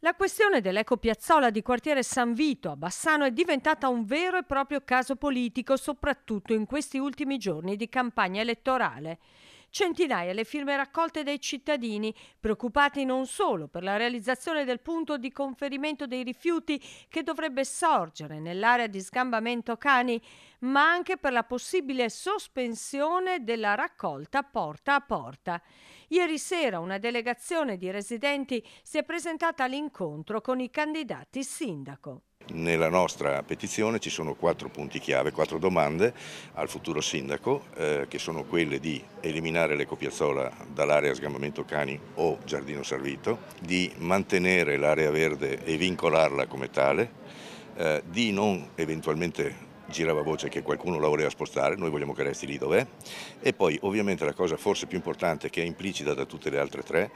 La questione dell'ecopiazzola di quartiere San Vito a Bassano è diventata un vero e proprio caso politico, soprattutto in questi ultimi giorni di campagna elettorale centinaia le firme raccolte dai cittadini, preoccupati non solo per la realizzazione del punto di conferimento dei rifiuti che dovrebbe sorgere nell'area di sgambamento cani, ma anche per la possibile sospensione della raccolta porta a porta. Ieri sera una delegazione di residenti si è presentata all'incontro con i candidati sindaco. Nella nostra petizione ci sono quattro punti chiave, quattro domande al futuro sindaco eh, che sono quelle di eliminare l'eco piazzola dall'area sgambamento cani o giardino servito, di mantenere l'area verde e vincolarla come tale, eh, di non eventualmente girava voce che qualcuno la voleva spostare, noi vogliamo che resti lì dov'è. E poi ovviamente la cosa forse più importante che è implicita da tutte le altre tre,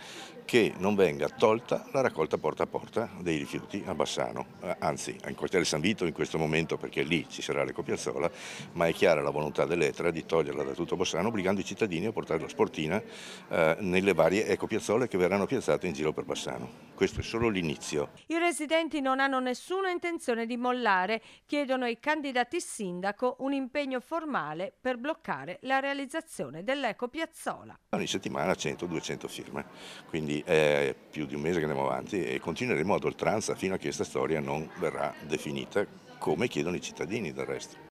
che non venga tolta la raccolta porta a porta dei rifiuti a Bassano, eh, anzi in quartiere San Vito in questo momento perché lì ci sarà l'ecopiazzola, ma è chiara la volontà dell'Etra di toglierla da tutto Bassano obbligando i cittadini a portare la sportina eh, nelle varie ecopiazzole eh, che verranno piazzate in giro per Bassano. Questo è solo l'inizio. I residenti non hanno nessuna intenzione di mollare, chiedono ai candidati sindaco un impegno formale per bloccare la realizzazione dell'Eco Piazzola. Ogni settimana 100-200 firme, quindi è più di un mese che andiamo avanti e continueremo ad oltranza fino a che questa storia non verrà definita come chiedono i cittadini del resto.